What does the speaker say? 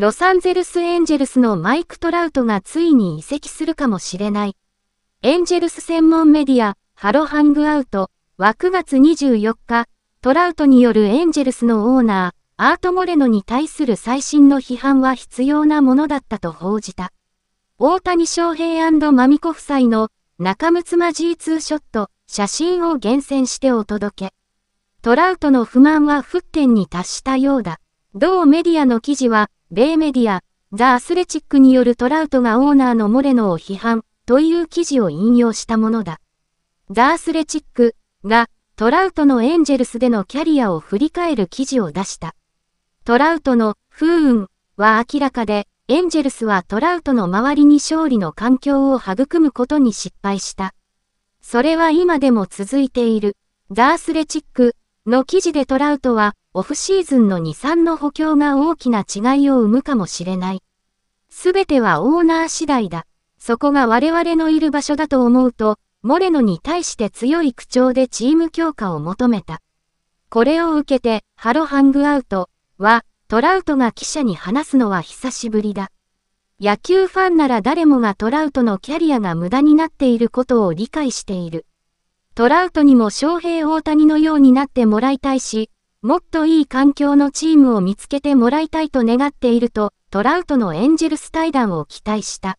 ロサンゼルスエンジェルスのマイク・トラウトがついに移籍するかもしれない。エンジェルス専門メディア、ハロハングアウトは9月24日、トラウトによるエンジェルスのオーナー、アート・モレノに対する最新の批判は必要なものだったと報じた。大谷翔平マミコ夫妻の中睦間 G2 ショット、写真を厳選してお届け。トラウトの不満は沸点に達したようだ。同メディアの記事は、米メディア、ザ・アスレチックによるトラウトがオーナーのモレノを批判という記事を引用したものだ。ザ・アスレチックがトラウトのエンジェルスでのキャリアを振り返る記事を出した。トラウトの不運は明らかで、エンジェルスはトラウトの周りに勝利の環境を育むことに失敗した。それは今でも続いている。ザ・アスレチックの記事でトラウトはオフシーズンの2、3の補強が大きな違いを生むかもしれない。すべてはオーナー次第だ。そこが我々のいる場所だと思うと、モレノに対して強い口調でチーム強化を求めた。これを受けて、ハロハングアウトは、トラウトが記者に話すのは久しぶりだ。野球ファンなら誰もがトラウトのキャリアが無駄になっていることを理解している。トラウトにも翔平大谷のようになってもらいたいし、もっといい環境のチームを見つけてもらいたいと願っていると、トラウトのエンジェルス対談を期待した。